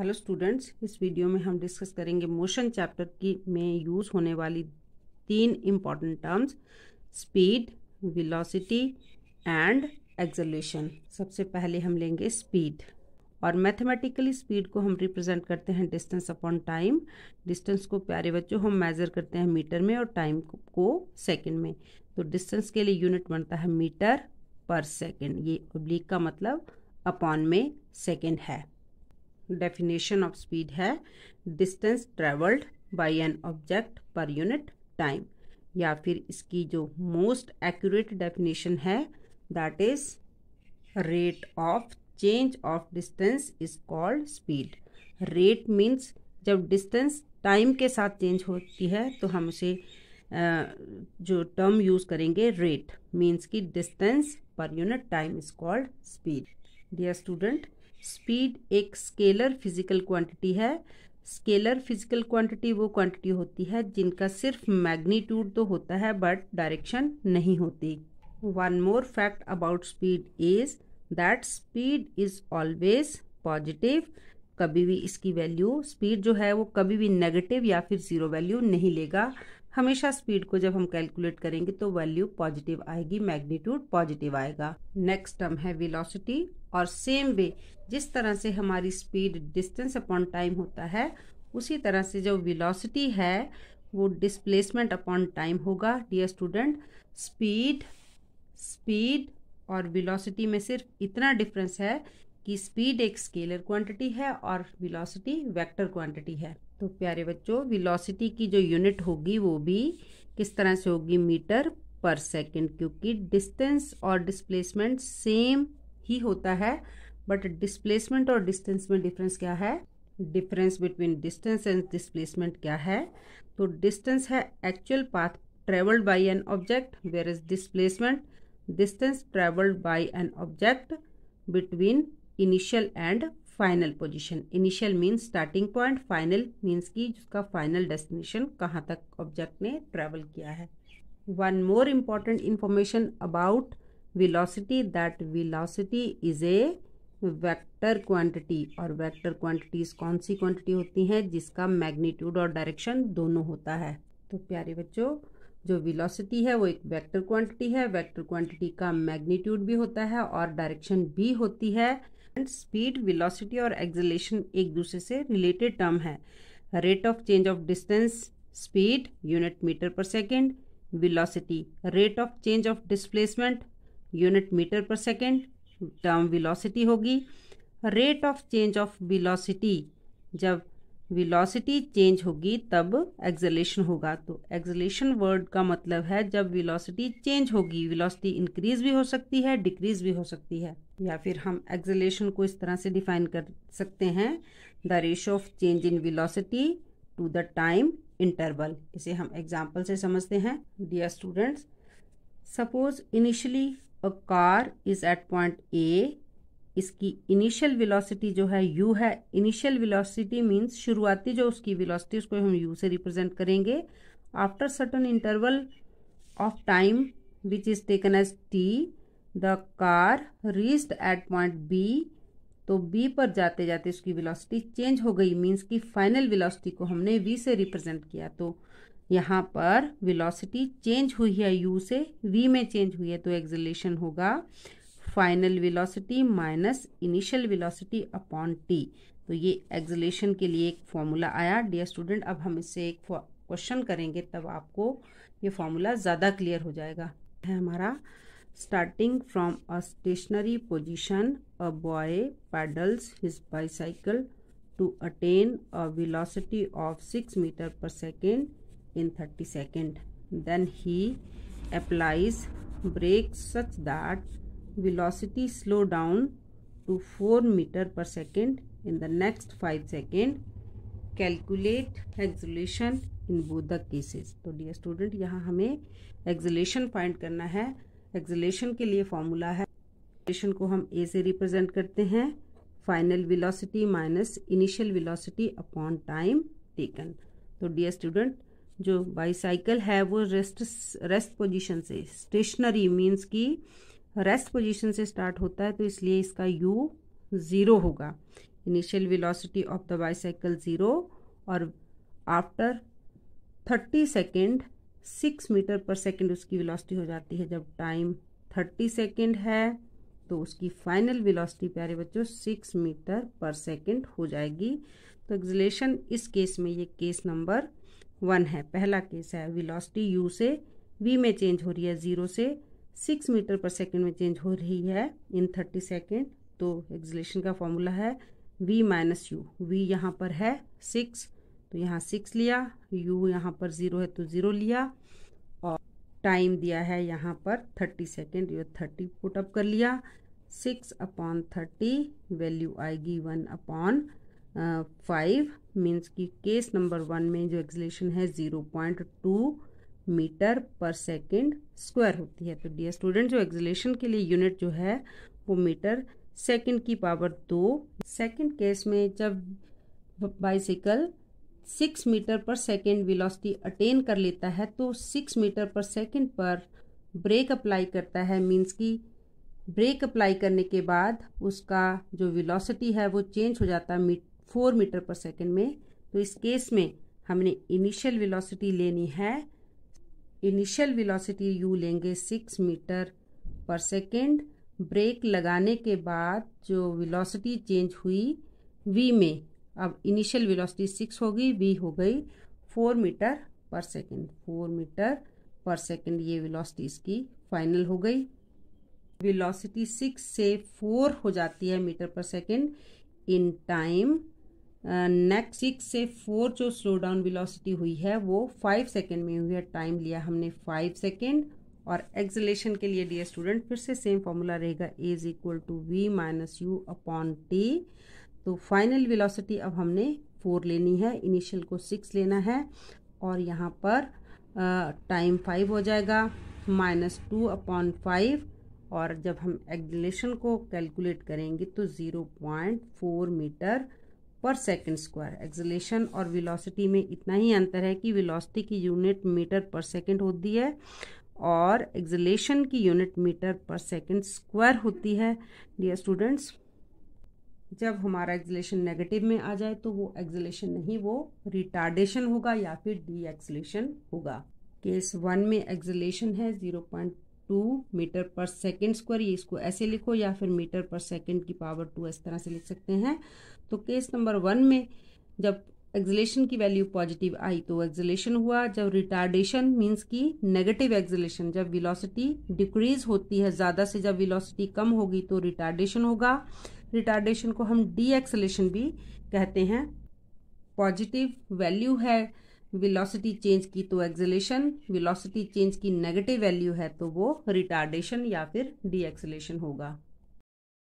Hello students इस video में हम डिस्कस करेंगे मोशन चैप्टर की में यूज़ होने वाली तीन important terms speed velocity and acceleration सबसे पहले हम लेंगे स्पीड और मैथमेटिकली स्पीड को हम रिप्रेजेंट करते हैं डिस्टेंस अपॉन टाइम डिस्टेंस को प्यारे बच्चों हम मेज़र करते हैं मीटर में और टाइम को सेकेंड में तो डिस्टेंस के लिए यूनिट बनता है मीटर पर सेकेंड ये ओब्लिक का मतलब अपॉन में सेकेंड है डेफिनेशन ऑफ स्पीड है distance travelled by an object per unit time या फिर इसकी जो मोस्ट एक्यूरेट डेफिनेशन है that is rate of change of distance is called speed rate means जब डिस्टेंस टाइम के साथ चेंज होती है तो हम उसे जो टर्म यूज़ करेंगे रेट मीन्स की distance per unit time is called speed dear student speed एक स्केलर फिजिकल क्वांटिटी है स्केलर फिजिकल क्वांटिटी वो क्वांटिटी होती है जिनका सिर्फ मैग्नीट्यूड तो होता है बट डायरेक्शन नहीं होती one more fact about speed is that speed is always positive कभी भी इसकी वैल्यू स्पीड जो है वो कभी भी नेगेटिव या फिर ज़ीरो वैल्यू नहीं लेगा हमेशा स्पीड को जब हम कैलकुलेट करेंगे तो वैल्यू पॉजिटिव आएगी मैग्नीट्यूड पॉजिटिव आएगा नेक्स्ट टर्म है वेलोसिटी और सेम वे जिस तरह से हमारी स्पीड डिस्टेंस अपॉन टाइम होता है उसी तरह से जो वेलोसिटी है वो डिस्प्लेसमेंट अपॉन टाइम होगा डियर स्टूडेंट स्पीड स्पीड और वेलोसिटी में सिर्फ इतना डिफरेंस है कि स्पीड एक स्केलर क्वांटिटी है और वेलोसिटी वेक्टर क्वांटिटी है तो प्यारे बच्चों वेलोसिटी की जो यूनिट होगी वो भी किस तरह से होगी मीटर पर सेकंड क्योंकि डिस्टेंस और डिस्प्लेसमेंट सेम ही होता है बट डिस्प्लेसमेंट और डिस्टेंस में डिफरेंस क्या है difference between distance and displacement क्या है तो डिस्टेंस है actual path travelled by an object where is displacement distance travelled by an object between initial and final position initial means starting point final means की जिसका final destination कहाँ तक object ने travel किया है one more important information about velocity that velocity is a vector quantity और vector quantities कौन सी क्वांटिटी होती हैं जिसका मैग्नीट्यूड और डायरेक्शन दोनों होता है तो प्यारे बच्चों जो वेलोसिटी है वो एक वेक्टर क्वांटिटी है वेक्टर क्वांटिटी का मैग्नीट्यूड भी होता है और डायरेक्शन भी होती है स्पीड विलोसिटी और एक्जलेशन एक दूसरे से रिलेटेड टर्म है rate of change of distance speed unit metre per second velocity rate of change of displacement unit metre per second term velocity होगी rate of change of velocity जब velocity change होगी तब exhalation होगा तो exhalation word का मतलब है जब विलोसिटी चेंज होगी विलोसिटी इंक्रीज भी हो सकती है डिक्रीज भी हो सकती है या फिर हम एक्जलेशन को इस तरह से डिफाइन कर सकते हैं the ratio of change in velocity to the time interval इसे हम एग्जाम्पल से समझते हैं dear students suppose initially a car is at point A इसकी इनिशियल विलोसिटी जो है यू है इनिशियल विलोसिटी मीन्स शुरुआती जो उसकी विलोसिटी उसको हम यू से रिप्रेजेंट करेंगे after certain interval of time which is taken as t the car reached at point B तो बी पर जाते जाते उसकी वेलोसिटी चेंज हो गई मींस की फाइनल वेलोसिटी को हमने वी से रिप्रेजेंट किया तो यहाँ पर वेलोसिटी चेंज हुई है यू से वी में चेंज हुई है तो एक्जलेशन होगा final velocity minus initial velocity upon t तो ये एक्जलेशन के लिए एक फॉर्मूला आया डियर स्टूडेंट अब हम इससे एक क्वेश्चन करेंगे तब आपको ये फॉर्मूला ज़्यादा क्लियर हो जाएगा है हमारा Starting from a stationary position, a boy paddles his bicycle to attain a velocity of 6 meter per second in 30 second Then he applies brakes such that velocity slow down to 4 meter per second in the next 5 second. Calculate acceleration in both the cases तो dear student यहाँ हमें एक्जुलेशन find करना है acceleration के लिए formula है acceleration को हम ए से रिप्रेजेंट करते हैं final velocity minus initial velocity upon time taken तो डियर स्टूडेंट जो बाईसाइकिल है वो रेस्ट रेस्ट पोजीशन से स्टेशनरी मींस की रेस्ट पोजीशन से स्टार्ट होता है तो इसलिए इसका यू ज़ीरो होगा initial velocity of the bicycle zero और after thirty second six metre per second उसकी वेलोसिटी हो जाती है जब टाइम थर्टी सेकेंड है तो उसकी फाइनल वेलोसिटी प्यारे बच्चों सिक्स मीटर पर सेकेंड हो जाएगी तो एक्जलेशन इस केस में ये केस नंबर वन है पहला केस है विलॉसिटी यू से वी में चेंज हो रही है ज़ीरो से सिक्स मीटर पर सेकेंड में चेंज हो रही है इन थर्टी सेकेंड तो एक्जलेशन का फॉर्मूला है वी माइनस यू वी यहाँ पर है सिक्स तो यहाँ सिक्स लिया यू यहाँ पर ज़ीरो है तो ज़ीरो लिया और टाइम दिया है यहाँ पर थर्टी सेकेंड ये थर्टी पुटअप कर लिया सिक्स अपॉन थर्टी वैल्यू आएगी वन अपॉन फाइव मीन्स कि केस नंबर वन में जो एक्सलेशन है zero point two metre per second square होती है तो डियर स्टूडेंट जो एक्सलेशन के लिए यूनिट जो है वो मीटर सेकेंड की पावर दो सेकेंड केस में जब bicycle six metre per second velocity attain कर लेता है तो सिक्स मीटर पर सेकेंड पर ब्रेक अप्लाई करता है मीन्स कि ब्रेक अप्लाई करने के बाद उसका जो विलॉसिटी है वो चेंज हो जाता है मी, फोर मीटर पर सेकेंड में तो इस केस में हमने इनिशियल विलॉसिटी लेनी है इनिशियल विलॉसिटी यू लेंगे six metre per second brake लगाने के बाद जो विलॉसिटी चेंज हुई वी में अब इनिशियल वेलोसिटी सिक्स हो गई बी हो गई four metre per second four metre per second ये वेलोसिटी इसकी फाइनल हो गई वेलोसिटी सिक्स से फोर हो जाती है metre per second in time next six से फोर जो स्लो डाउन वेलोसिटी हुई है वो फाइव सेकेंड में हुई है टाइम लिया हमने फाइव सेकेंड और एक्जलेशन के लिए डी स्टूडेंट फिर से सेम फॉर्मूला रहेगा a is equal to v minus u upon t तो फाइनल वेलोसिटी अब हमने फोर लेनी है इनिशियल को सिक्स लेना है और यहाँ पर टाइम फाइव हो जाएगा माइनस टू अपॉन फाइव और जब हम एक्जलेशन को कैलकुलेट करेंगे तो zero point four metre per second square acceleration और वेलोसिटी में इतना ही अंतर है कि वेलोसिटी की यूनिट मीटर पर सेकंड होती है और एक्जलेशन की unit metre per second square होती है डियर स्टूडेंट्स जब हमारा एक्सलेशन नेगेटिव में आ जाए तो वो एक्सलेशन नहीं वो रिटार्डेशन होगा या फिर डी एक्सलेशन होगा केस वन में एक्सलेशन है zero point two metre per second square ये इसको ऐसे लिखो या फिर मीटर पर सेकेंड की पावर टू इस तरह से लिख सकते हैं तो केस नंबर वन में जब एक्सलेशन की वैल्यू पॉजिटिव आई तो एक्सलेशन हुआ जब रिटार्डेशन मींस की नेगेटिव एक्सलेशन जब विलोसिटी डिक्रीज होती है ज़्यादा से जब विलोसिटी कम होगी तो रिटार्डेशन होगा रिटार्डेशन को हम डी एक्सलेशन भी कहते हैं पॉजिटिव वैल्यू है वेलोसिटी चेंज की तो एक्सलेशन वेलोसिटी चेंज की नेगेटिव वैल्यू है तो वो रिटार्डेशन या फिर डी एक्सलेशन होगा